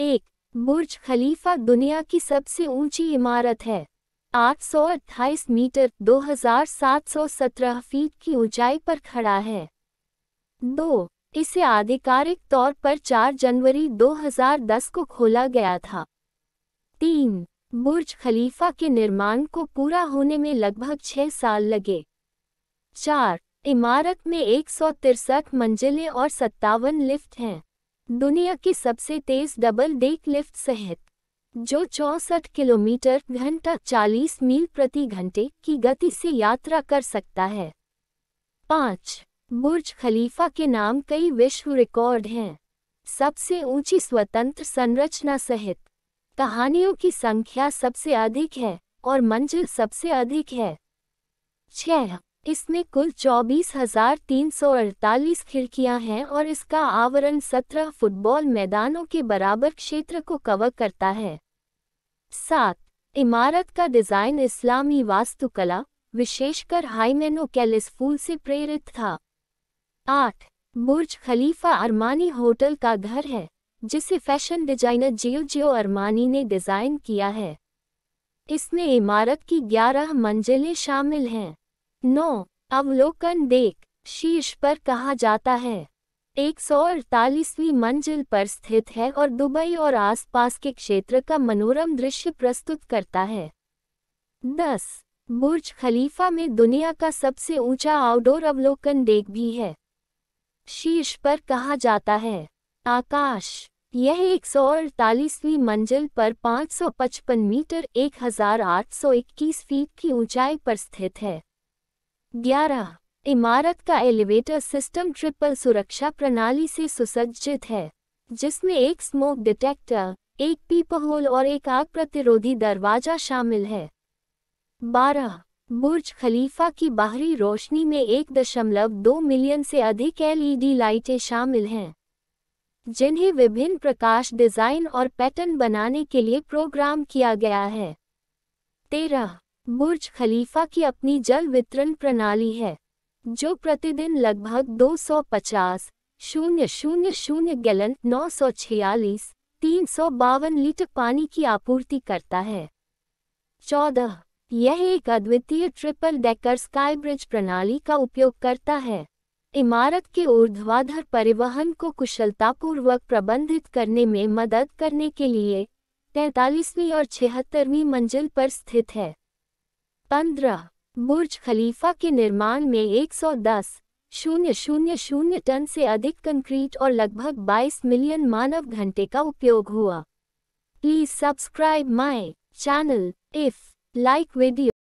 एक बुर्ज खलीफा दुनिया की सबसे ऊंची इमारत है अट्ठाईस मीटर 2717 फीट की ऊंचाई पर खड़ा है दो इसे आधिकारिक तौर पर 4 जनवरी 2010 को खोला गया था तीन बुर्ज खलीफा के निर्माण को पूरा होने में लगभग छह साल लगे चार इमारत में एक मंजिलें और सत्तावन लिफ्ट हैं दुनिया की सबसे तेज डबल डेक लिफ्ट सहित जो चौसठ किलोमीटर घंटा 40 मील प्रति घंटे की गति से यात्रा कर सकता है पाँच बुर्ज खलीफा के नाम कई विश्व रिकॉर्ड हैं सबसे ऊंची स्वतंत्र संरचना सहित कहानियों की संख्या सबसे अधिक है और मंजिल सबसे अधिक है छह इसमें कुल चौबीस हजार तीन सौ अड़तालीस खिड़कियां हैं और इसका आवरण सत्रह फुटबॉल मैदानों के बराबर क्षेत्र को कवर करता है सात इमारत का डिज़ाइन इस्लामी वास्तुकला विशेषकर हाईमेनो फूल से प्रेरित था आठ बुर्ज खलीफा अरमानी होटल का घर है जिसे फैशन डिजाइनर जियो जियो अरमानी ने डिज़ाइन किया है इसमें इमारत की ग्यारह मंजिलें शामिल हैं नौ अवलोकन देख शीर्ष पर कहा जाता है एक सौ अड़तालीसवीं मंजिल पर स्थित है और दुबई और आसपास के क्षेत्र का मनोरम दृश्य प्रस्तुत करता है दस बुर्ज खलीफा में दुनिया का सबसे ऊंचा आउटडोर अवलोकन डेक भी है शीर्ष पर कहा जाता है आकाश यह एक सौ अड़तालीसवीं मंजिल पर 555 मीटर 1821 फीट की ऊंचाई पर स्थित है ग्यारह इमारत का एलिवेटर सिस्टम ट्रिपल सुरक्षा प्रणाली से सुसज्जित है जिसमें एक स्मोक डिटेक्टर एक पीप होल और एक आग प्रतिरोधी दरवाजा शामिल है बारह बुर्ज खलीफा की बाहरी रोशनी में एक दशमलव दो मिलियन से अधिक एलईडी लाइटें शामिल हैं जिन्हें विभिन्न प्रकाश डिजाइन और पैटर्न बनाने के लिए प्रोग्राम किया गया है तेरह बुर्ज खलीफा की अपनी जल वितरण प्रणाली है जो प्रतिदिन लगभग 250 शून्य शून्य शून्य गैलन नौ सौ छियालीस तीन सौ बावन लीटर पानी की आपूर्ति करता है चौदह यह एक अद्वितीय ट्रिपल डेकर स्काई ब्रिज प्रणाली का उपयोग करता है इमारत के ऊर्ध्वाधर परिवहन को कुशलतापूर्वक प्रबंधित करने में मदद करने के लिए तैतालीसवीं और छिहत्तरवीं मंजिल पर स्थित है पंद्रह बुर्ज खलीफा के निर्माण में एक सौ दस शून्य शून्य शून्य टन से अधिक कंक्रीट और लगभग 22 मिलियन मानव घंटे का उपयोग हुआ please subscribe my channel if like video